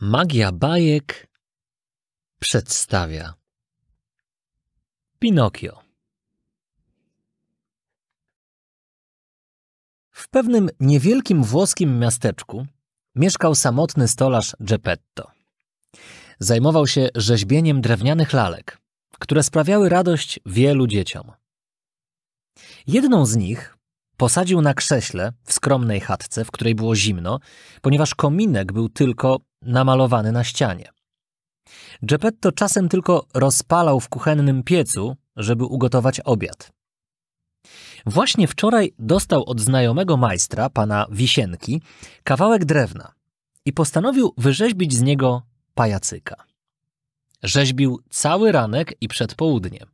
Magia bajek przedstawia Pinokio. W pewnym niewielkim włoskim miasteczku mieszkał samotny stolarz Geppetto. Zajmował się rzeźbieniem drewnianych lalek, które sprawiały radość wielu dzieciom. Jedną z nich, posadził na krześle w skromnej chatce, w której było zimno, ponieważ kominek był tylko namalowany na ścianie. Geppetto czasem tylko rozpalał w kuchennym piecu, żeby ugotować obiad. Właśnie wczoraj dostał od znajomego majstra, pana Wisienki, kawałek drewna i postanowił wyrzeźbić z niego pajacyka. Rzeźbił cały ranek i przedpołudnie.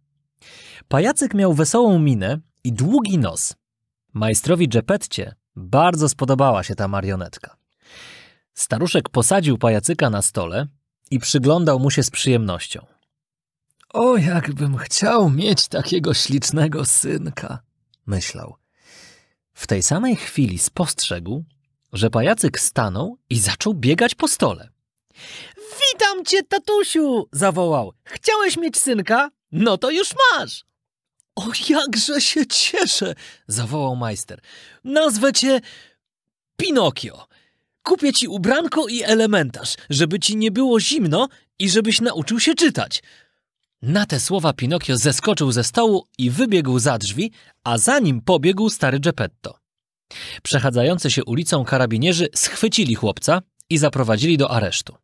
Pajacyk miał wesołą minę i długi nos. Majstrowi Geppetcie bardzo spodobała się ta marionetka. Staruszek posadził pajacyka na stole i przyglądał mu się z przyjemnością. O, jakbym chciał mieć takiego ślicznego synka, myślał. W tej samej chwili spostrzegł, że pajacyk stanął i zaczął biegać po stole. Witam cię, tatusiu! zawołał. Chciałeś mieć synka? No to już masz! O, jakże się cieszę! zawołał majster. Nazwę cię Pinokio. Kupię ci ubranko i elementarz, żeby ci nie było zimno i żebyś nauczył się czytać. Na te słowa Pinokio zeskoczył ze stołu i wybiegł za drzwi, a za nim pobiegł stary Geppetto. Przechadzający się ulicą karabinierzy schwycili chłopca i zaprowadzili do aresztu.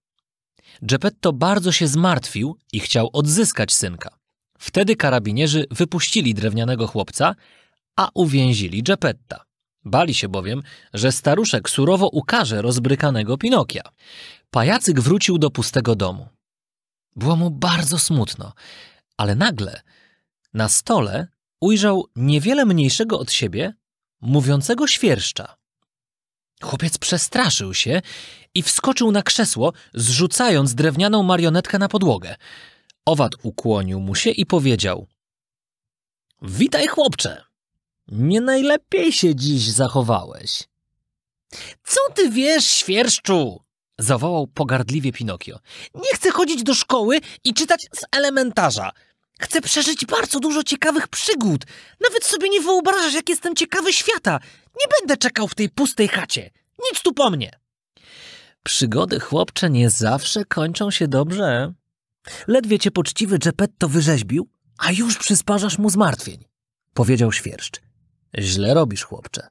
Geppetto bardzo się zmartwił i chciał odzyskać synka. Wtedy karabinierzy wypuścili drewnianego chłopca, a uwięzili Geppetta. Bali się bowiem, że staruszek surowo ukaże rozbrykanego Pinokia. Pajacyk wrócił do pustego domu. Było mu bardzo smutno, ale nagle na stole ujrzał niewiele mniejszego od siebie mówiącego świerszcza. Chłopiec przestraszył się i wskoczył na krzesło, zrzucając drewnianą marionetkę na podłogę. Owad ukłonił mu się i powiedział: Witaj, chłopcze! Nie najlepiej się dziś zachowałeś. Co ty wiesz, świerszczu? zawołał pogardliwie Pinokio. Nie chcę chodzić do szkoły i czytać z elementarza. Chcę przeżyć bardzo dużo ciekawych przygód. Nawet sobie nie wyobrażasz, jak jestem ciekawy świata. Nie będę czekał w tej pustej chacie. Nic tu po mnie. Przygody, chłopcze, nie zawsze kończą się dobrze. Ledwie cię poczciwy Geppetto wyrzeźbił, a już przysparzasz mu zmartwień, powiedział świerszcz. Źle robisz, chłopcze.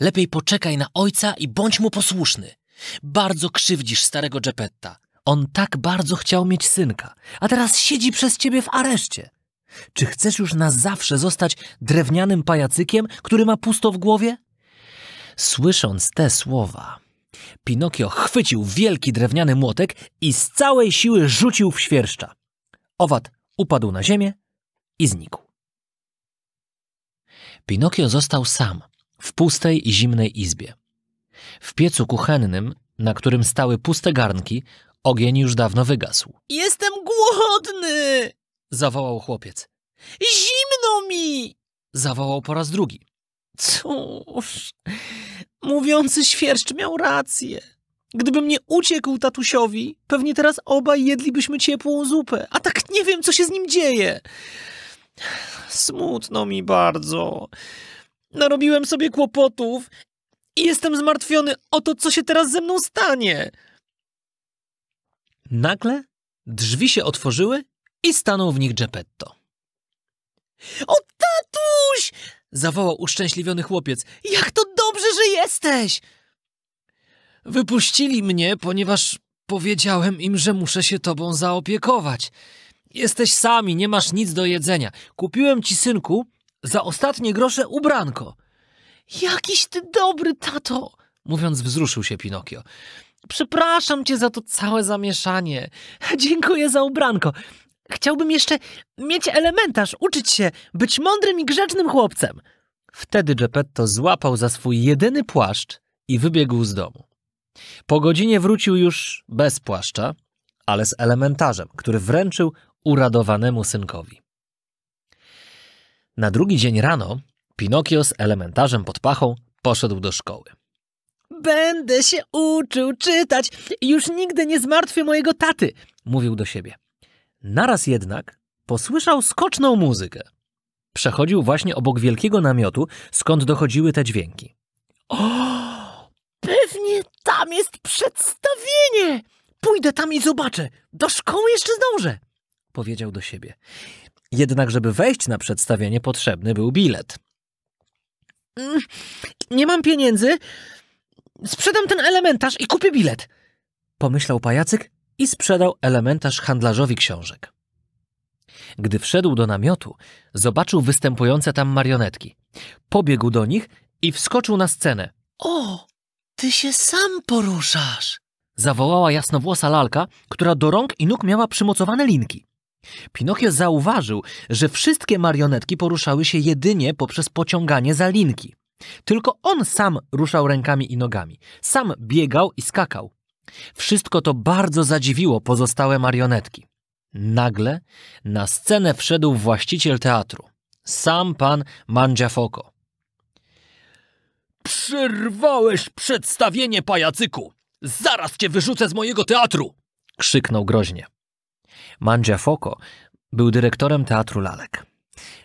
Lepiej poczekaj na ojca i bądź mu posłuszny. Bardzo krzywdzisz starego Geppetta. On tak bardzo chciał mieć synka, a teraz siedzi przez ciebie w areszcie. Czy chcesz już na zawsze zostać drewnianym pajacykiem, który ma pusto w głowie? Słysząc te słowa, Pinokio chwycił wielki drewniany młotek i z całej siły rzucił w świerszcza. Owad upadł na ziemię i znikł. Pinokio został sam, w pustej i zimnej izbie. W piecu kuchennym, na którym stały puste garnki, ogień już dawno wygasł. Jestem głodny! zawołał chłopiec. Zimno mi! zawołał po raz drugi. Cóż, mówiący świerszcz miał rację. Gdybym nie uciekł tatusiowi, pewnie teraz obaj jedlibyśmy ciepłą zupę, a tak nie wiem, co się z nim dzieje. Smutno mi bardzo. Narobiłem sobie kłopotów i jestem zmartwiony o to, co się teraz ze mną stanie. Nagle drzwi się otworzyły i stanął w nich Geppetto. O tatuś! zawołał uszczęśliwiony chłopiec. Jak to dobrze, że jesteś! Wypuścili mnie, ponieważ powiedziałem im, że muszę się tobą zaopiekować. Jesteś sami, nie masz nic do jedzenia. Kupiłem ci, synku, za ostatnie grosze ubranko. Jakiś ty dobry, tato! Mówiąc, wzruszył się Pinokio. Przepraszam cię za to całe zamieszanie. Dziękuję za ubranko. Chciałbym jeszcze mieć elementarz, uczyć się, być mądrym i grzecznym chłopcem. Wtedy Geppetto złapał za swój jedyny płaszcz i wybiegł z domu. Po godzinie wrócił już bez płaszcza, ale z elementarzem, który wręczył uradowanemu synkowi. Na drugi dzień rano Pinokio z elementarzem pod pachą poszedł do szkoły. Będę się uczył czytać i już nigdy nie zmartwię mojego taty, mówił do siebie. Naraz jednak posłyszał skoczną muzykę. Przechodził właśnie obok wielkiego namiotu, skąd dochodziły te dźwięki. O, pewnie tam jest przedstawienie! Pójdę tam i zobaczę. Do szkoły jeszcze zdążę powiedział do siebie. Jednak, żeby wejść na przedstawienie, potrzebny był bilet. Mm, nie mam pieniędzy. Sprzedam ten elementarz i kupię bilet. Pomyślał pajacyk i sprzedał elementarz handlarzowi książek. Gdy wszedł do namiotu, zobaczył występujące tam marionetki. Pobiegł do nich i wskoczył na scenę. O, ty się sam poruszasz! Zawołała jasnowłosa lalka, która do rąk i nóg miała przymocowane linki. Pinokio zauważył, że wszystkie marionetki poruszały się jedynie poprzez pociąganie za linki. Tylko on sam ruszał rękami i nogami. Sam biegał i skakał. Wszystko to bardzo zadziwiło pozostałe marionetki. Nagle na scenę wszedł właściciel teatru. Sam pan Mandziafoko. Przerwałeś przedstawienie, pajacyku! Zaraz cię wyrzucę z mojego teatru! krzyknął groźnie. Mandzia był dyrektorem teatru lalek.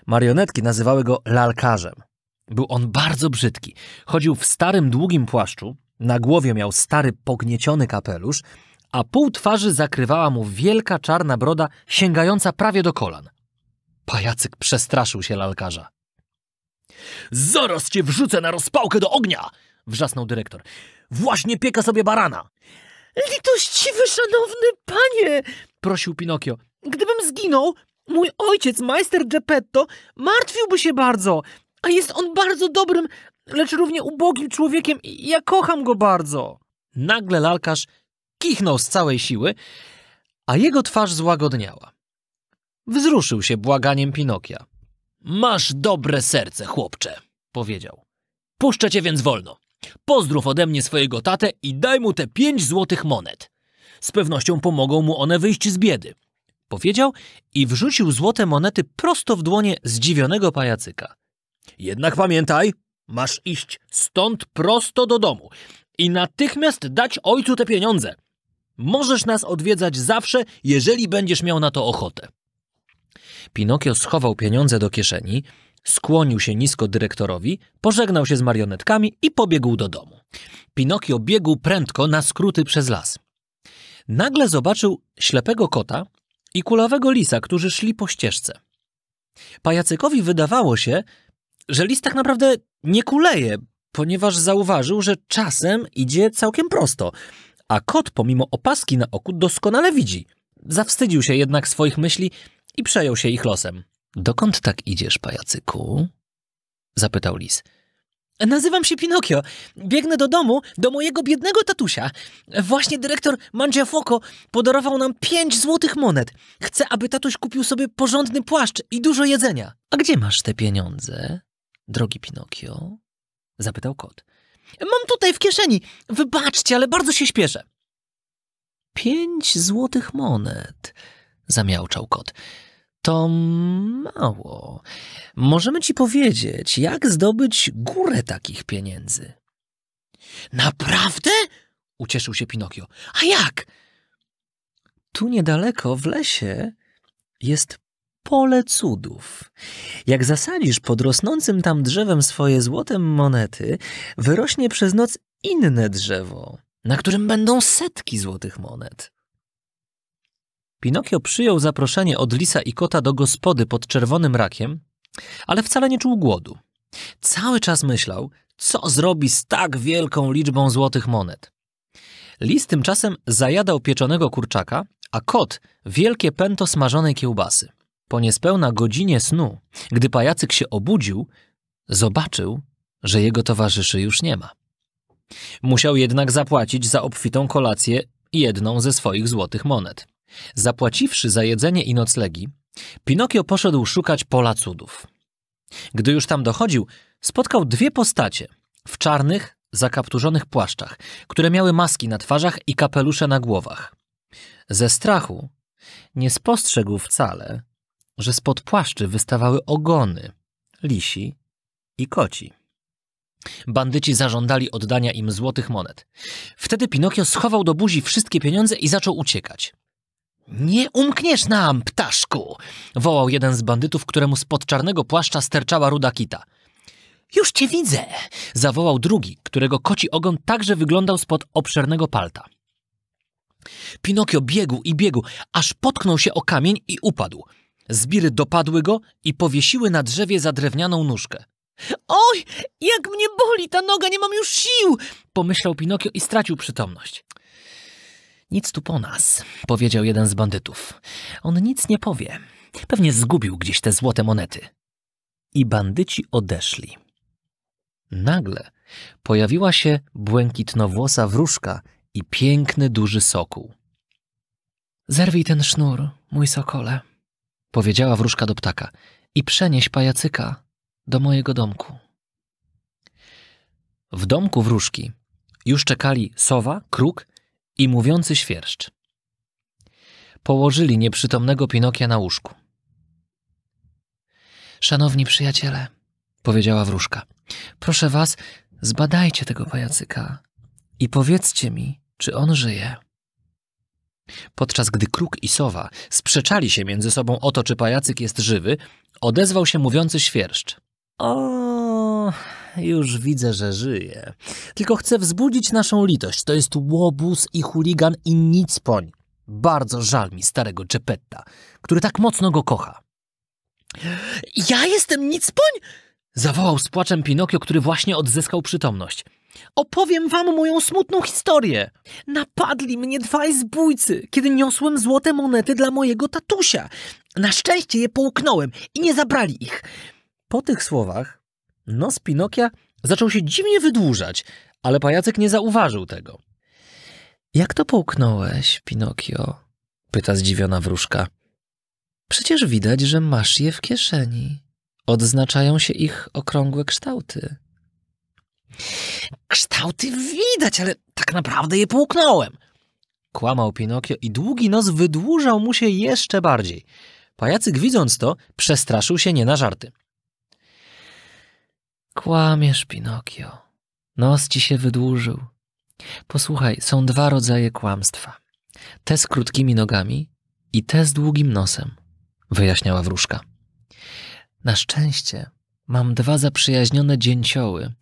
Marionetki nazywały go lalkarzem. Był on bardzo brzydki. Chodził w starym, długim płaszczu, na głowie miał stary, pognieciony kapelusz, a pół twarzy zakrywała mu wielka czarna broda sięgająca prawie do kolan. Pajacyk przestraszył się lalkarza. Zaraz cię wrzucę na rozpałkę do ognia! wrzasnął dyrektor. Właśnie pieka sobie barana! Litościwy, szanowny panie! prosił Pinokio. Gdybym zginął, mój ojciec, majster Geppetto, martwiłby się bardzo, a jest on bardzo dobrym, lecz równie ubogim człowiekiem i ja kocham go bardzo. Nagle lalkarz kichnął z całej siły, a jego twarz złagodniała. Wzruszył się błaganiem Pinokia. Masz dobre serce, chłopcze, powiedział. Puszczę cię więc wolno. Pozdrów ode mnie swojego tatę i daj mu te pięć złotych monet. Z pewnością pomogą mu one wyjść z biedy. Powiedział i wrzucił złote monety prosto w dłonie zdziwionego pajacyka. Jednak pamiętaj, masz iść stąd prosto do domu i natychmiast dać ojcu te pieniądze. Możesz nas odwiedzać zawsze, jeżeli będziesz miał na to ochotę. Pinokio schował pieniądze do kieszeni, skłonił się nisko dyrektorowi, pożegnał się z marionetkami i pobiegł do domu. Pinokio biegł prędko na skróty przez las nagle zobaczył ślepego kota i kulawego lisa, którzy szli po ścieżce. Pajacykowi wydawało się, że lis tak naprawdę nie kuleje, ponieważ zauważył, że czasem idzie całkiem prosto, a kot pomimo opaski na oku doskonale widzi. Zawstydził się jednak swoich myśli i przejął się ich losem. Dokąd tak idziesz, pajacyku? zapytał lis. Nazywam się Pinokio. Biegnę do domu, do mojego biednego tatusia. Właśnie dyrektor Mangiafoco podarował nam pięć złotych monet. Chcę, aby tatuś kupił sobie porządny płaszcz i dużo jedzenia. A gdzie masz te pieniądze, drogi Pinokio? Zapytał kot. Mam tutaj w kieszeni. Wybaczcie, ale bardzo się śpieszę. Pięć złotych monet, zamiałczał kot to mało. Możemy ci powiedzieć, jak zdobyć górę takich pieniędzy. Naprawdę? ucieszył się Pinokio. A jak? Tu niedaleko w lesie jest pole cudów. Jak zasadzisz pod rosnącym tam drzewem swoje złote monety, wyrośnie przez noc inne drzewo, na którym będą setki złotych monet. Pinokio przyjął zaproszenie od lisa i kota do gospody pod czerwonym rakiem, ale wcale nie czuł głodu. Cały czas myślał, co zrobi z tak wielką liczbą złotych monet. Lis tymczasem zajadał pieczonego kurczaka, a kot wielkie pęto smażonej kiełbasy. Po niespełna godzinie snu, gdy pajacyk się obudził, zobaczył, że jego towarzyszy już nie ma. Musiał jednak zapłacić za obfitą kolację jedną ze swoich złotych monet. Zapłaciwszy za jedzenie i noclegi, Pinokio poszedł szukać pola cudów. Gdy już tam dochodził, spotkał dwie postacie w czarnych, zakapturzonych płaszczach, które miały maski na twarzach i kapelusze na głowach. Ze strachu nie spostrzegł wcale, że spod płaszczy wystawały ogony, lisi i koci. Bandyci zażądali oddania im złotych monet. Wtedy Pinokio schował do buzi wszystkie pieniądze i zaczął uciekać. Nie umkniesz nam, ptaszku! wołał jeden z bandytów, któremu spod czarnego płaszcza sterczała ruda kita. Już cię widzę! zawołał drugi, którego koci ogon także wyglądał spod obszernego palta. Pinokio biegł i biegł, aż potknął się o kamień i upadł. Zbiry dopadły go i powiesiły na drzewie za drewnianą nóżkę. Oj, jak mnie boli ta noga, nie mam już sił! pomyślał Pinokio i stracił przytomność. Nic tu po nas, powiedział jeden z bandytów. On nic nie powie. Pewnie zgubił gdzieś te złote monety. I bandyci odeszli. Nagle pojawiła się błękitnowłosa wróżka i piękny duży sokół. Zerwij ten sznur, mój sokole, powiedziała wróżka do ptaka, i przenieś pajacyka do mojego domku. W domku wróżki już czekali sowa, kruk i mówiący świerszcz. Położyli nieprzytomnego Pinokia na łóżku. Szanowni przyjaciele, powiedziała wróżka, proszę was, zbadajcie tego pajacyka i powiedzcie mi, czy on żyje. Podczas gdy kruk i sowa sprzeczali się między sobą o to, czy pajacyk jest żywy, odezwał się mówiący świerszcz. O, już widzę, że żyje. Tylko chce wzbudzić naszą litość. To jest łobuz i chuligan i nic poń. Bardzo żal mi starego Geppetta, który tak mocno go kocha. Ja jestem nic poń? Zawołał z płaczem Pinokio, który właśnie odzyskał przytomność. Opowiem wam moją smutną historię. Napadli mnie dwaj zbójcy, kiedy niosłem złote monety dla mojego tatusia. Na szczęście je połknąłem i nie zabrali ich. Po tych słowach Nos Pinokia zaczął się dziwnie wydłużać, ale pajacyk nie zauważył tego. Jak to połknąłeś, Pinokio? pyta zdziwiona wróżka. Przecież widać, że masz je w kieszeni. Odznaczają się ich okrągłe kształty. Kształty widać, ale tak naprawdę je połknąłem. Kłamał Pinokio i długi nos wydłużał mu się jeszcze bardziej. Pajacyk widząc to, przestraszył się nie na żarty. Kłamiesz, Pinokio. Nos ci się wydłużył. Posłuchaj, są dwa rodzaje kłamstwa. Te z krótkimi nogami i te z długim nosem, wyjaśniała wróżka. Na szczęście mam dwa zaprzyjaźnione dzięcioły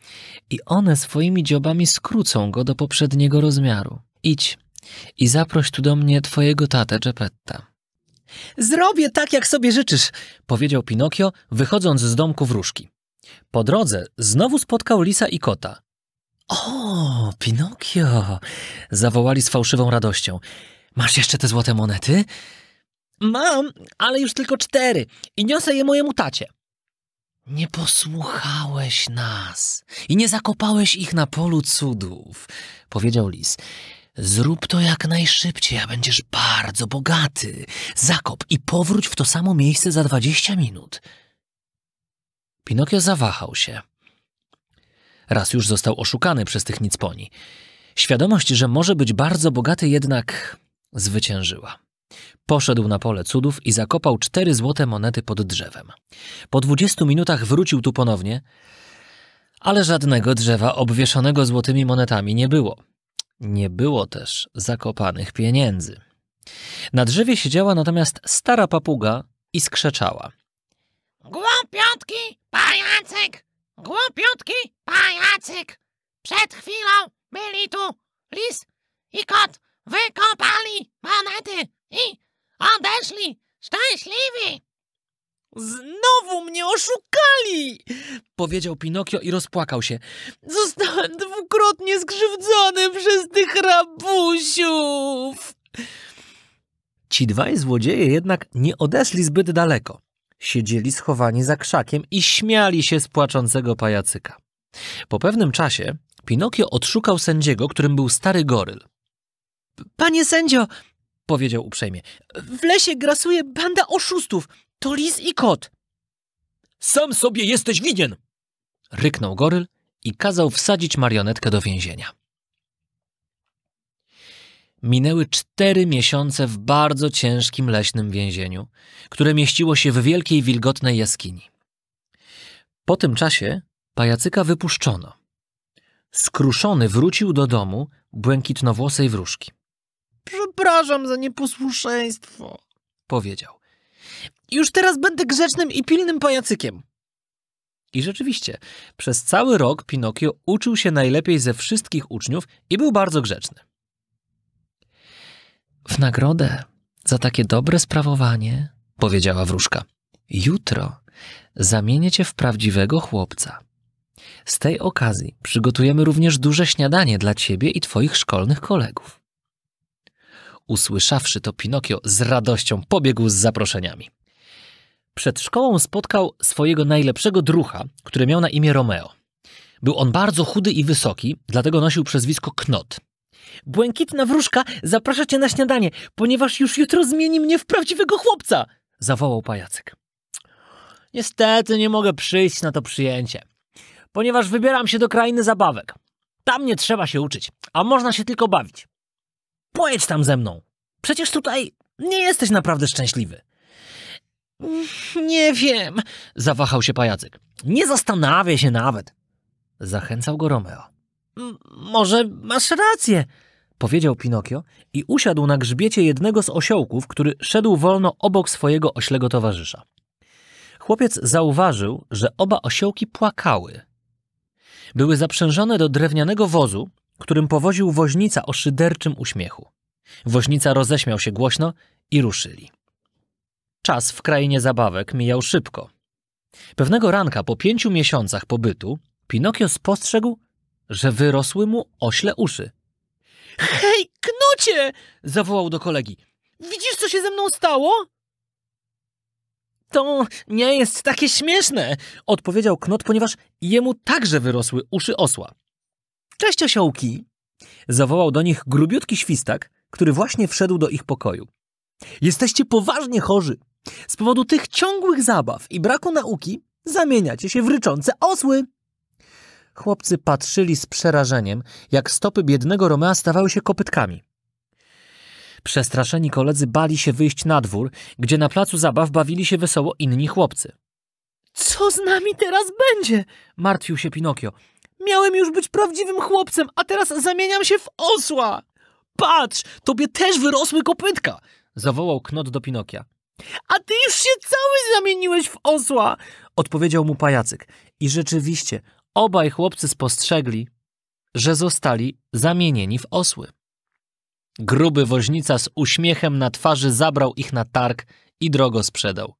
i one swoimi dziobami skrócą go do poprzedniego rozmiaru. Idź i zaproś tu do mnie twojego tatę Geppetta. Zrobię tak, jak sobie życzysz, powiedział Pinokio, wychodząc z domku wróżki. Po drodze znowu spotkał lisa i kota. O, Pinokio! zawołali z fałszywą radością. Masz jeszcze te złote monety? Mam, ale już tylko cztery i niosę je mojemu tacie. Nie posłuchałeś nas i nie zakopałeś ich na polu cudów, powiedział lis. Zrób to jak najszybciej, a będziesz bardzo bogaty. Zakop i powróć w to samo miejsce za dwadzieścia minut. Pinokio zawahał się. Raz już został oszukany przez tych nicponi. Świadomość, że może być bardzo bogaty, jednak zwyciężyła. Poszedł na pole cudów i zakopał cztery złote monety pod drzewem. Po dwudziestu minutach wrócił tu ponownie, ale żadnego drzewa obwieszonego złotymi monetami nie było. Nie było też zakopanych pieniędzy. Na drzewie siedziała natomiast stara papuga i skrzeczała. Głupiutki pajacyk! Głupiutki pajacyk! Przed chwilą byli tu lis i kot. Wykopali monety i odeszli szczęśliwi. Znowu mnie oszukali! Powiedział Pinokio i rozpłakał się. Zostałem dwukrotnie skrzywdzony przez tych rabusiów! Ci dwaj złodzieje jednak nie odeszli zbyt daleko siedzieli schowani za krzakiem i śmiali się z płaczącego pajacyka. Po pewnym czasie Pinokio odszukał sędziego, którym był stary goryl. Panie sędzio, powiedział uprzejmie, w lesie grasuje banda oszustów. To lis i kot. Sam sobie jesteś winien! ryknął goryl i kazał wsadzić marionetkę do więzienia. Minęły cztery miesiące w bardzo ciężkim leśnym więzieniu, które mieściło się w wielkiej, wilgotnej jaskini. Po tym czasie pajacyka wypuszczono. Skruszony wrócił do domu błękitnowłosej wróżki. Przepraszam za nieposłuszeństwo, powiedział. Już teraz będę grzecznym i pilnym pajacykiem. I rzeczywiście, przez cały rok Pinokio uczył się najlepiej ze wszystkich uczniów i był bardzo grzeczny. W nagrodę za takie dobre sprawowanie, powiedziała wróżka, jutro zamienię cię w prawdziwego chłopca. Z tej okazji przygotujemy również duże śniadanie dla ciebie i twoich szkolnych kolegów. Usłyszawszy to, Pinokio z radością pobiegł z zaproszeniami. Przed szkołą spotkał swojego najlepszego drucha, który miał na imię Romeo. Był on bardzo chudy i wysoki, dlatego nosił przezwisko Knot – Błękitna wróżka zaprasza cię na śniadanie, ponieważ już jutro zmieni mnie w prawdziwego chłopca! zawołał pajacyk. Niestety nie mogę przyjść na to przyjęcie, ponieważ wybieram się do krainy zabawek. Tam nie trzeba się uczyć, a można się tylko bawić. Pojedź tam ze mną. Przecież tutaj nie jesteś naprawdę szczęśliwy. Mm, nie wiem, zawahał się pajacyk. Nie zastanawiaj się nawet. Zachęcał go Romeo. Może masz rację, powiedział Pinokio i usiadł na grzbiecie jednego z osiołków, który szedł wolno obok swojego oślego towarzysza. Chłopiec zauważył, że oba osiołki płakały. Były zaprzężone do drewnianego wozu, którym powoził woźnica o szyderczym uśmiechu. Woźnica roześmiał się głośno i ruszyli. Czas w krainie zabawek mijał szybko. Pewnego ranka po pięciu miesiącach pobytu Pinokio spostrzegł, że wyrosły mu ośle uszy. Hej, Knucie! zawołał do kolegi. Widzisz, co się ze mną stało? To nie jest takie śmieszne, odpowiedział Knot, ponieważ jemu także wyrosły uszy osła. Cześć osiołki! zawołał do nich grubiutki świstak, który właśnie wszedł do ich pokoju. Jesteście poważnie chorzy. Z powodu tych ciągłych zabaw i braku nauki zamieniacie się w ryczące osły. Chłopcy patrzyli z przerażeniem, jak stopy biednego Romea stawały się kopytkami. Przestraszeni koledzy bali się wyjść na dwór, gdzie na placu zabaw bawili się wesoło inni chłopcy. Co z nami teraz będzie? martwił się Pinokio. Miałem już być prawdziwym chłopcem, a teraz zamieniam się w osła! Patrz, tobie też wyrosły kopytka! zawołał Knot do Pinokia. A ty już się cały zamieniłeś w osła! odpowiedział mu pajacyk. I rzeczywiście, Obaj chłopcy spostrzegli, że zostali zamienieni w osły. Gruby woźnica z uśmiechem na twarzy zabrał ich na targ i drogo sprzedał.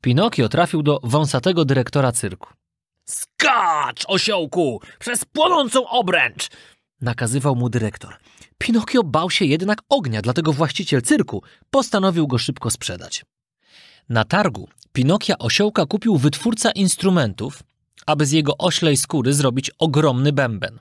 Pinokio trafił do wąsatego dyrektora cyrku. Skacz, osiołku, przez płonącą obręcz! nakazywał mu dyrektor. Pinokio bał się jednak ognia, dlatego właściciel cyrku postanowił go szybko sprzedać. Na targu Pinokia osiołka kupił wytwórca instrumentów, aby z jego oślej skóry zrobić ogromny bęben.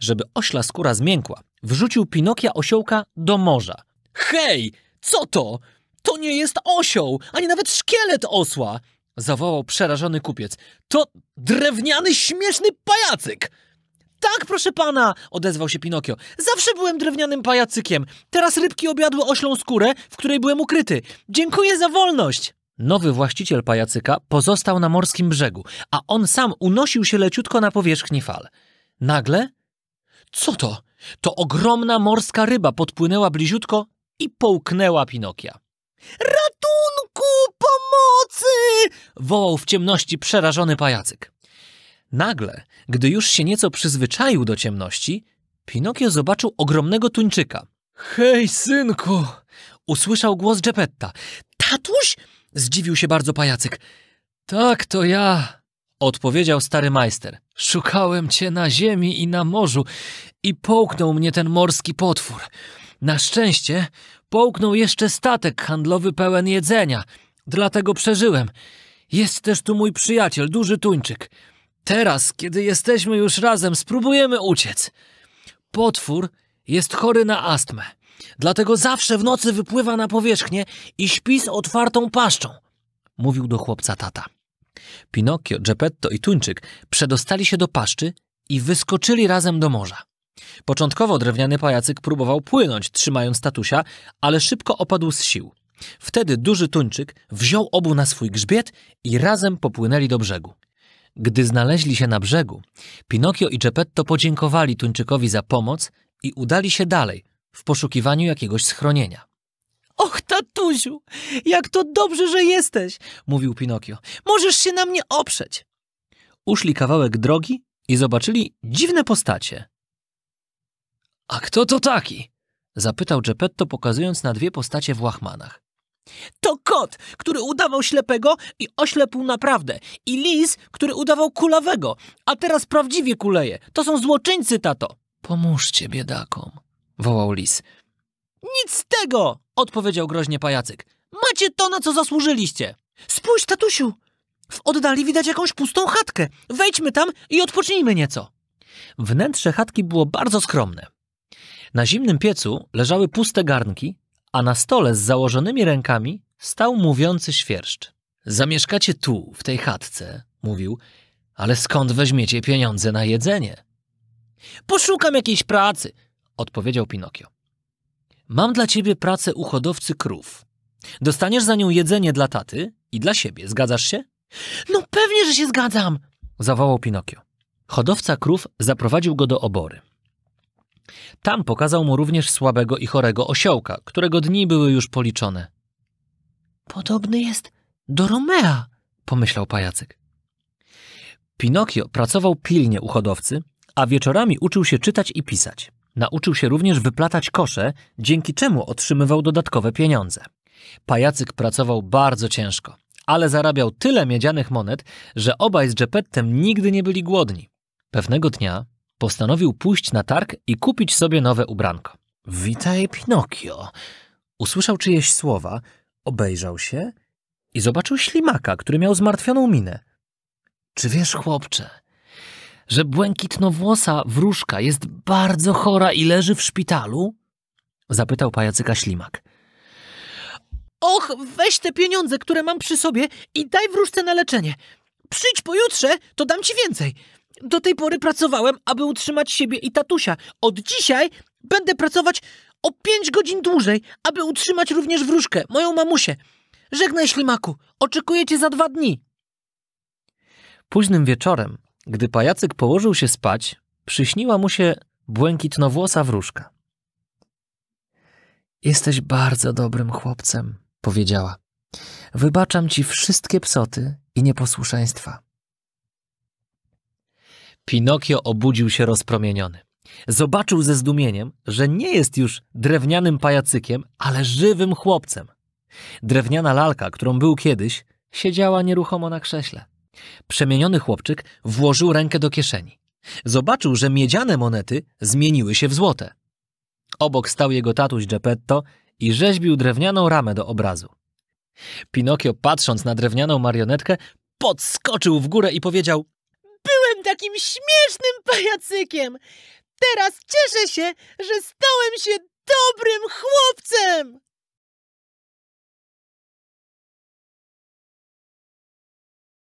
Żeby ośla skóra zmiękła, wrzucił Pinokia osiołka do morza. Hej, co to? To nie jest osioł, ani nawet szkielet osła! zawołał przerażony kupiec. To drewniany, śmieszny pajacyk! Tak, proszę pana, odezwał się Pinokio. Zawsze byłem drewnianym pajacykiem. Teraz rybki obiadły oślą skórę, w której byłem ukryty. Dziękuję za wolność! Nowy właściciel pajacyka pozostał na morskim brzegu, a on sam unosił się leciutko na powierzchni fal. Nagle. Co to? To ogromna morska ryba podpłynęła bliziutko i połknęła Pinokia. Ratunku, pomocy! wołał w ciemności przerażony pajacyk. Nagle, gdy już się nieco przyzwyczaił do ciemności, Pinokio zobaczył ogromnego tuńczyka. Hej, synku! usłyszał głos Dżepetta. Tatuś, Zdziwił się bardzo pajacyk. Tak, to ja, odpowiedział stary majster. Szukałem cię na ziemi i na morzu i połknął mnie ten morski potwór. Na szczęście połknął jeszcze statek handlowy pełen jedzenia, dlatego przeżyłem. Jest też tu mój przyjaciel, duży tuńczyk. Teraz, kiedy jesteśmy już razem, spróbujemy uciec. Potwór jest chory na astmę. Dlatego zawsze w nocy wypływa na powierzchnię i śpi z otwartą paszczą, mówił do chłopca tata. Pinokio, Geppetto i Tuńczyk przedostali się do paszczy i wyskoczyli razem do morza. Początkowo drewniany pajacyk próbował płynąć, trzymając tatusia, ale szybko opadł z sił. Wtedy duży tuńczyk wziął obu na swój grzbiet i razem popłynęli do brzegu. Gdy znaleźli się na brzegu, Pinokio i Geppetto podziękowali tuńczykowi za pomoc i udali się dalej, w poszukiwaniu jakiegoś schronienia. Och, tatuziu, jak to dobrze, że jesteś, mówił Pinokio. Możesz się na mnie oprzeć. Uszli kawałek drogi i zobaczyli dziwne postacie. A kto to taki? zapytał Geppetto, pokazując na dwie postacie w łachmanach. To kot, który udawał ślepego i oślepł naprawdę. I lis, który udawał kulawego, a teraz prawdziwie kuleje. To są złoczyńcy, tato. Pomóżcie biedakom, wołał lis. Nic z tego! odpowiedział groźnie pajacyk. Macie to, na co zasłużyliście! Spójrz, tatusiu! W oddali widać jakąś pustą chatkę. Wejdźmy tam i odpocznijmy nieco. Wnętrze chatki było bardzo skromne. Na zimnym piecu leżały puste garnki, a na stole z założonymi rękami stał mówiący świerszcz. Zamieszkacie tu, w tej chatce, mówił, ale skąd weźmiecie pieniądze na jedzenie? Poszukam jakiejś pracy, odpowiedział Pinokio. Mam dla ciebie pracę u hodowcy krów. Dostaniesz za nią jedzenie dla taty i dla siebie. Zgadzasz się? No pewnie, że się zgadzam! zawołał Pinokio. Hodowca krów zaprowadził go do obory. Tam pokazał mu również słabego i chorego osiołka, którego dni były już policzone. Podobny jest do Romea, pomyślał pajacyk. Pinokio pracował pilnie u hodowcy, a wieczorami uczył się czytać i pisać. Nauczył się również wyplatać kosze, dzięki czemu otrzymywał dodatkowe pieniądze. Pajacyk pracował bardzo ciężko, ale zarabiał tyle miedzianych monet, że obaj z Jepettem nigdy nie byli głodni. Pewnego dnia postanowił pójść na targ i kupić sobie nowe ubranko. Witaj, Pinokio! Usłyszał czyjeś słowa, obejrzał się i zobaczył ślimaka, który miał zmartwioną minę. Czy wiesz, chłopcze, że błękitnowłosa wróżka jest bardzo chora i leży w szpitalu? Zapytał pajacyka ślimak. Och, weź te pieniądze, które mam przy sobie i daj wróżce na leczenie. Przyjdź pojutrze, to dam ci więcej. Do tej pory pracowałem, aby utrzymać siebie i tatusia. Od dzisiaj będę pracować o pięć godzin dłużej, aby utrzymać również wróżkę, moją mamusię. Żegnaj, ślimaku. Oczekuję cię za dwa dni. Późnym wieczorem gdy pajacyk położył się spać, przyśniła mu się błękitnowłosa wróżka. Jesteś bardzo dobrym chłopcem, powiedziała. Wybaczam ci wszystkie psoty i nieposłuszeństwa. Pinokio obudził się rozpromieniony. Zobaczył ze zdumieniem, że nie jest już drewnianym pajacykiem, ale żywym chłopcem. Drewniana lalka, którą był kiedyś, siedziała nieruchomo na krześle. Przemieniony chłopczyk włożył rękę do kieszeni. Zobaczył, że miedziane monety zmieniły się w złote. Obok stał jego tatuś Geppetto i rzeźbił drewnianą ramę do obrazu. Pinokio, patrząc na drewnianą marionetkę, podskoczył w górę i powiedział: Byłem takim śmiesznym pajacykiem! Teraz cieszę się, że stałem się dobrym chłopcem!